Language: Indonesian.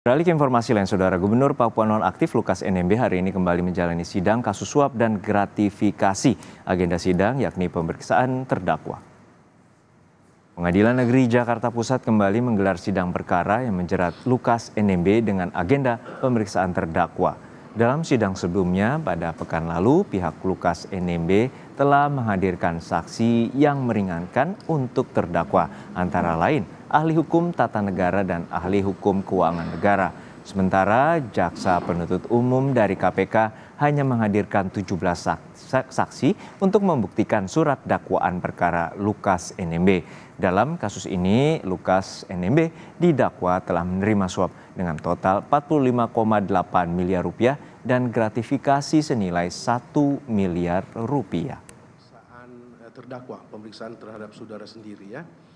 Beralih informasi lain, Saudara Gubernur Papua Nonaktif Lukas NMB hari ini kembali menjalani sidang kasus suap dan gratifikasi. Agenda sidang yakni pemeriksaan terdakwa. Pengadilan Negeri Jakarta Pusat kembali menggelar sidang perkara yang menjerat Lukas NMB dengan agenda pemeriksaan terdakwa. Dalam sidang sebelumnya pada pekan lalu, pihak Lukas NMB telah menghadirkan saksi yang meringankan untuk terdakwa, antara lain ahli hukum tata negara dan ahli hukum keuangan negara. Sementara jaksa penuntut umum dari KPK hanya menghadirkan 17 saksi untuk membuktikan surat dakwaan perkara Lukas NMB. Dalam kasus ini, Lukas NMB didakwa telah menerima suap dengan total 45,8 miliar rupiah dan gratifikasi senilai 1 miliar rupiah. Pemeriksaan eh, terdakwa, pemeriksaan terhadap saudara sendiri ya.